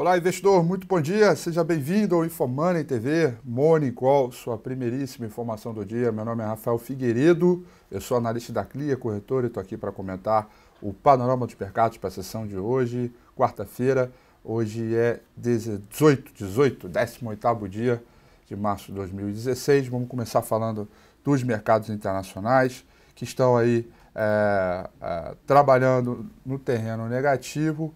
Olá, investidor, muito bom dia. Seja bem-vindo ao em TV, Morning Call, sua primeiríssima informação do dia. Meu nome é Rafael Figueiredo, eu sou analista da Clia Corretora e estou aqui para comentar o panorama dos mercados para a sessão de hoje, quarta-feira. Hoje é 18, 18, 18º dia de março de 2016. Vamos começar falando dos mercados internacionais que estão aí é, é, trabalhando no terreno negativo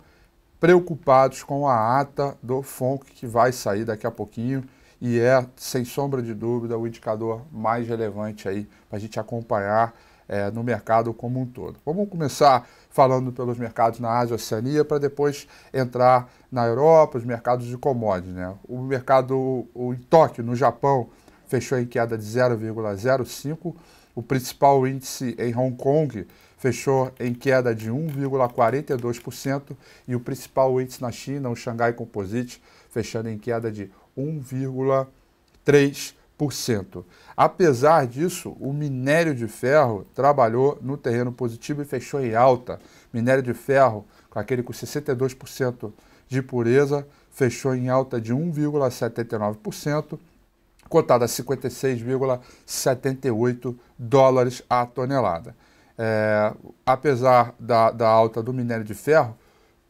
preocupados com a ata do FONC que vai sair daqui a pouquinho e é, sem sombra de dúvida, o indicador mais relevante aí para a gente acompanhar é, no mercado como um todo. Vamos começar falando pelos mercados na Ásia e Oceania para depois entrar na Europa, os mercados de commodities. Né? O mercado o, em Tóquio, no Japão, fechou em queda de 0,05%. O principal índice em Hong Kong fechou em queda de 1,42% e o principal índice na China, o Xangai Composite, fechando em queda de 1,3%. Apesar disso, o minério de ferro trabalhou no terreno positivo e fechou em alta. Minério de ferro, aquele com 62% de pureza, fechou em alta de 1,79% cotada a 56,78 dólares a tonelada é, apesar da, da alta do minério de ferro,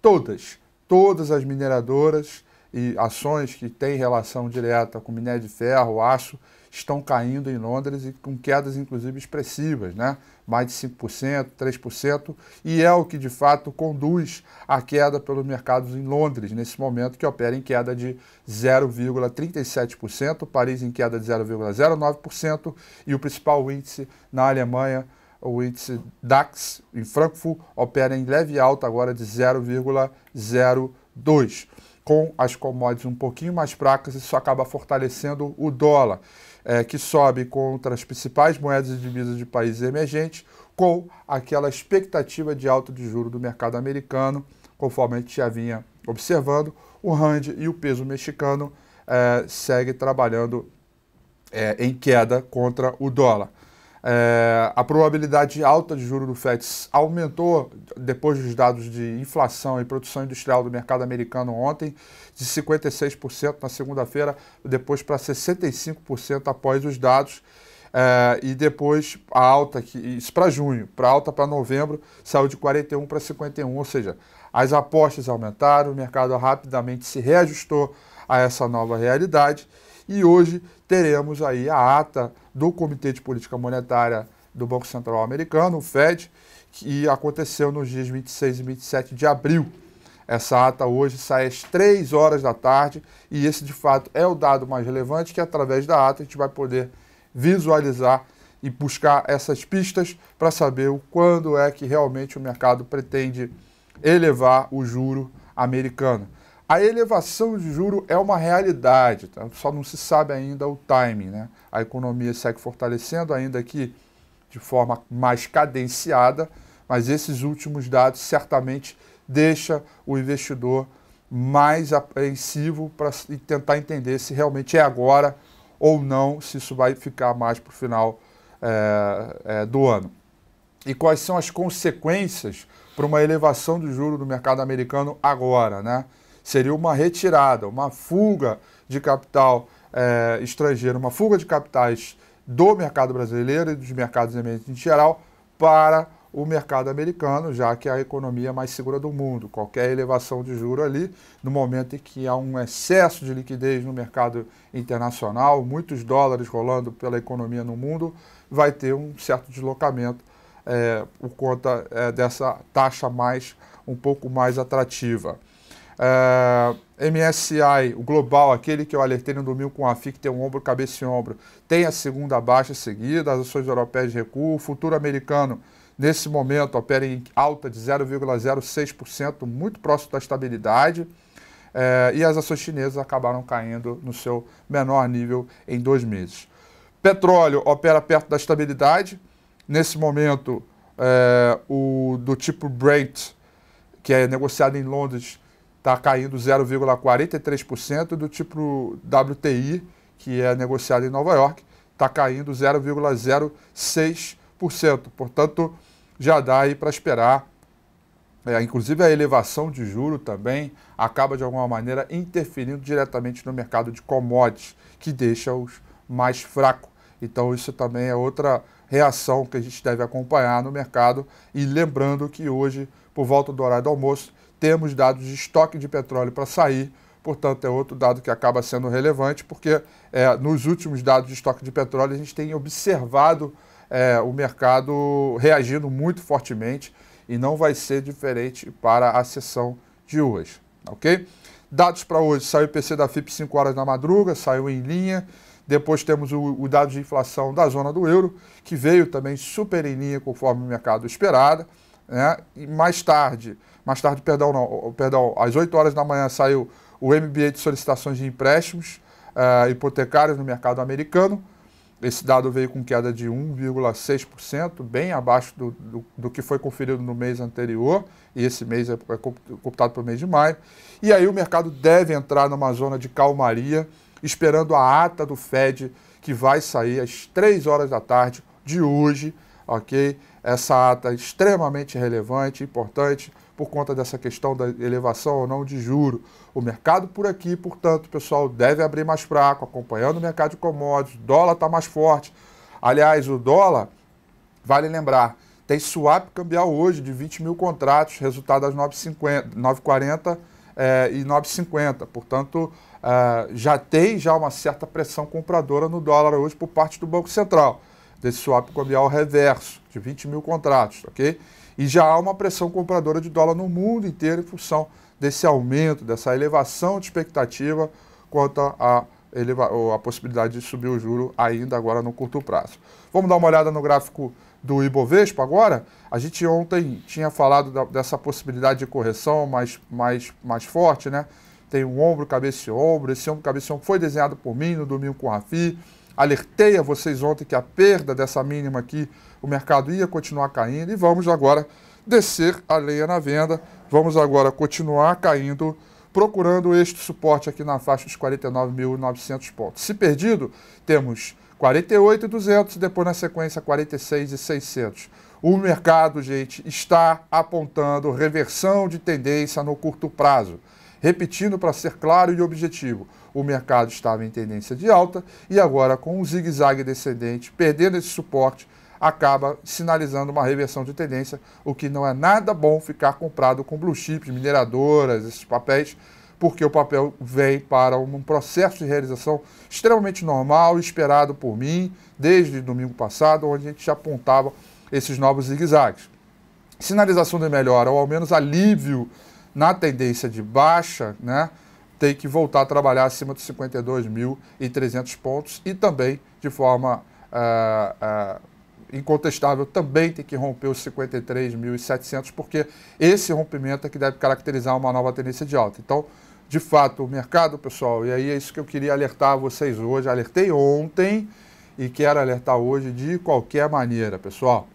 todas, todas as mineradoras e ações que têm relação direta com minério de ferro, aço, estão caindo em Londres e com quedas inclusive expressivas, né? mais de 5%, 3%, e é o que de fato conduz à queda pelos mercados em Londres, nesse momento que opera em queda de 0,37%, Paris em queda de 0,09% e o principal índice na Alemanha o índice DAX em Frankfurt opera em leve alta agora de 0,02, com as commodities um pouquinho mais fracas, isso acaba fortalecendo o dólar, é, que sobe contra as principais moedas e divisas de países emergentes, com aquela expectativa de alta de juro do mercado americano, conforme a gente já vinha observando, o RAND e o peso mexicano é, segue trabalhando é, em queda contra o dólar. É, a probabilidade alta de juro do FED aumentou depois dos dados de inflação e produção industrial do mercado americano ontem, de 56% na segunda-feira, depois para 65% após os dados. É, e depois a alta, que, isso para junho, para alta para novembro, saiu de 41 para 51, ou seja, as apostas aumentaram, o mercado rapidamente se reajustou a essa nova realidade e hoje teremos aí a ata do Comitê de Política Monetária do Banco Central Americano, o FED, que aconteceu nos dias 26 e 27 de abril. Essa ata hoje sai às 3 horas da tarde e esse de fato é o dado mais relevante que através da ata a gente vai poder visualizar e buscar essas pistas para saber o quando é que realmente o mercado pretende elevar o juro americano. A elevação de juro é uma realidade, tá? só não se sabe ainda o timing. Né? A economia segue fortalecendo, ainda que de forma mais cadenciada, mas esses últimos dados certamente deixa o investidor mais apreensivo para tentar entender se realmente é agora ou não, se isso vai ficar mais para o final é, é, do ano. E quais são as consequências para uma elevação do juro do mercado americano agora, né? seria uma retirada, uma fuga de capital é, estrangeiro, uma fuga de capitais do mercado brasileiro e dos mercados emergentes em geral para o mercado americano, já que é a economia mais segura do mundo. Qualquer elevação de juro ali, no momento em que há um excesso de liquidez no mercado internacional, muitos dólares rolando pela economia no mundo, vai ter um certo deslocamento é, por conta é, dessa taxa mais um pouco mais atrativa. Ah, MSI, o global, aquele que eu alertei no domingo com a FIC, tem um ombro, cabeça e ombro, tem a segunda baixa seguida, as ações europeias recuam, o futuro americano, nesse momento, opera em alta de 0,06%, muito próximo da estabilidade, eh, e as ações chinesas acabaram caindo no seu menor nível em dois meses. Petróleo opera perto da estabilidade, nesse momento, eh, o do tipo Brent, que é negociado em Londres, está caindo 0,43% do tipo WTI, que é negociado em Nova York, está caindo 0,06%. Portanto, já dá aí para esperar. É, inclusive a elevação de juro também acaba de alguma maneira interferindo diretamente no mercado de commodities, que deixa-os mais fracos. Então isso também é outra reação que a gente deve acompanhar no mercado. E lembrando que hoje, por volta do horário do almoço, temos dados de estoque de petróleo para sair, portanto, é outro dado que acaba sendo relevante, porque é, nos últimos dados de estoque de petróleo a gente tem observado é, o mercado reagindo muito fortemente e não vai ser diferente para a sessão de hoje, ok? Dados para hoje, saiu o IPC da FIP 5 horas da madruga, saiu em linha. Depois temos o, o dado de inflação da zona do euro, que veio também super em linha conforme o mercado esperava, Né? E mais tarde, mais tarde, perdão, não, perdão, às 8 horas da manhã saiu o MBA de solicitações de empréstimos uh, hipotecários no mercado americano. Esse dado veio com queda de 1,6%, bem abaixo do, do, do, que foi conferido no mês anterior, e esse mês é, é computado para o mês de maio. E aí o mercado deve entrar numa zona de calmaria, esperando a ata do Fed, que vai sair às 3 horas da tarde de hoje, ok? Essa ata é extremamente relevante, importante, por conta dessa questão da elevação ou não de juro. O mercado por aqui, portanto, pessoal, deve abrir mais fraco, acompanhando o mercado de commodities. O dólar está mais forte. Aliás, o dólar, vale lembrar, tem swap cambial hoje de 20 mil contratos, resultado às 9,40 é, eh, e 9,50. Portanto, é, já tem já uma certa pressão compradora no dólar hoje por parte do Banco Central, desse swap cambial reverso de 20 mil contratos, ok? E já há uma pressão compradora de dólar no mundo inteiro em função desse aumento, dessa elevação de expectativa quanto à eleva, a possibilidade de subir o juro ainda agora no curto prazo. Vamos dar uma olhada no gráfico do Ibovespa agora? A gente ontem tinha falado da, dessa possibilidade de correção mais, mais, mais forte, né? Tem um ombro, cabeça e ombro. Esse ombro, cabeça e ombro foi desenhado por mim no domingo com o Rafi. Alertei a vocês ontem que a perda dessa mínima aqui o mercado ia continuar caindo e vamos agora descer a lenha na venda. Vamos agora continuar caindo, procurando este suporte aqui na faixa dos 49.900 pontos. Se perdido, temos 48.200 e depois na sequência 46.600. O mercado, gente, está apontando reversão de tendência no curto prazo. Repetindo para ser claro e objetivo, o mercado estava em tendência de alta e agora com um zigue-zague descendente, perdendo esse suporte, acaba sinalizando uma reversão de tendência, o que não é nada bom ficar comprado com blue chips, mineradoras, esses papéis, porque o papel vem para um processo de realização extremamente normal, esperado por mim desde domingo passado, onde a gente já apontava esses novos zigue-zagues. Sinalização de melhora, ou ao menos alívio na tendência de baixa, né? tem que voltar a trabalhar acima dos 52.300 pontos e também de forma uh, uh, incontestável, também tem que romper os 53.700, porque esse rompimento é que deve caracterizar uma nova tendência de alta. Então, de fato, o mercado, pessoal, e aí é isso que eu queria alertar vocês hoje. Alertei ontem e quero alertar hoje de qualquer maneira, pessoal.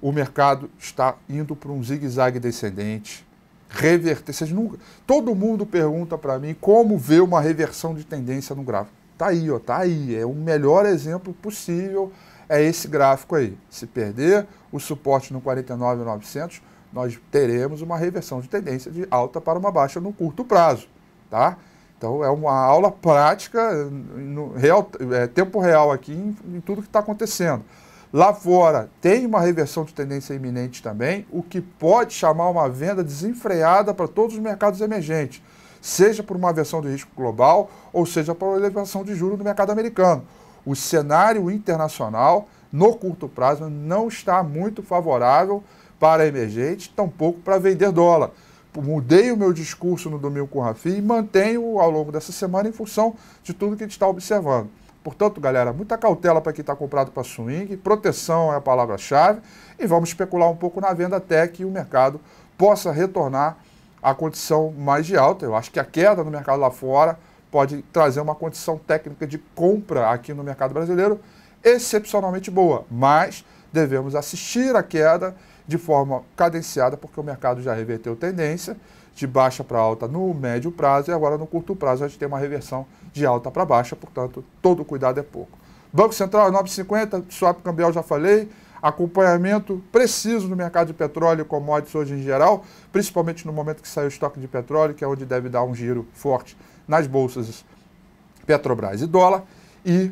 O mercado está indo para um zigue-zague descendente. Reverter, vocês nunca. Todo mundo pergunta para mim como ver uma reversão de tendência no gráfico. Tá aí, ó, tá aí. É o melhor exemplo possível é esse gráfico aí. Se perder o suporte no 49,900, nós teremos uma reversão de tendência de alta para uma baixa no curto prazo, tá? Então é uma aula prática, no real, é, tempo real aqui em, em tudo que está acontecendo. Lá fora tem uma reversão de tendência iminente também, o que pode chamar uma venda desenfreada para todos os mercados emergentes, seja por uma versão de risco global ou seja por elevação de juros no mercado americano o cenário internacional, no curto prazo, não está muito favorável para emergentes, tampouco para vender dólar. Mudei o meu discurso no domingo com o Rafi e mantenho ao longo dessa semana em função de tudo que a gente está observando. Portanto, galera, muita cautela para quem está comprado para swing, proteção é a palavra-chave e vamos especular um pouco na venda até que o mercado possa retornar à condição mais de alta. Eu acho que a queda no mercado lá fora pode trazer uma condição técnica de compra aqui no mercado brasileiro excepcionalmente boa, mas devemos assistir à queda de forma cadenciada, porque o mercado já reverteu tendência de baixa para alta no médio prazo e agora no curto prazo a gente tem uma reversão de alta para baixa, portanto, todo cuidado é pouco. Banco Central 9,50, swap cambial já falei, acompanhamento preciso no mercado de petróleo e commodities hoje em geral, principalmente no momento que sai o estoque de petróleo, que é onde deve dar um giro forte nas bolsas Petrobras e dólar e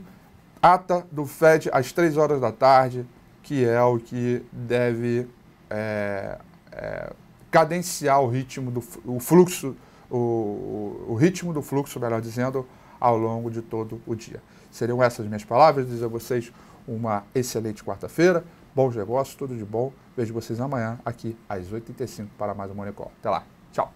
ata do FED às 3 horas da tarde, que é o que deve é, é, cadenciar o ritmo do o fluxo, o, o, ritmo do fluxo, melhor dizendo, ao longo de todo o dia. Seriam essas minhas palavras. Dizer a vocês uma excelente quarta-feira, bons negócios, tudo de bom. Vejo vocês amanhã aqui às 8h35 para mais um Monicol. Até lá. Tchau.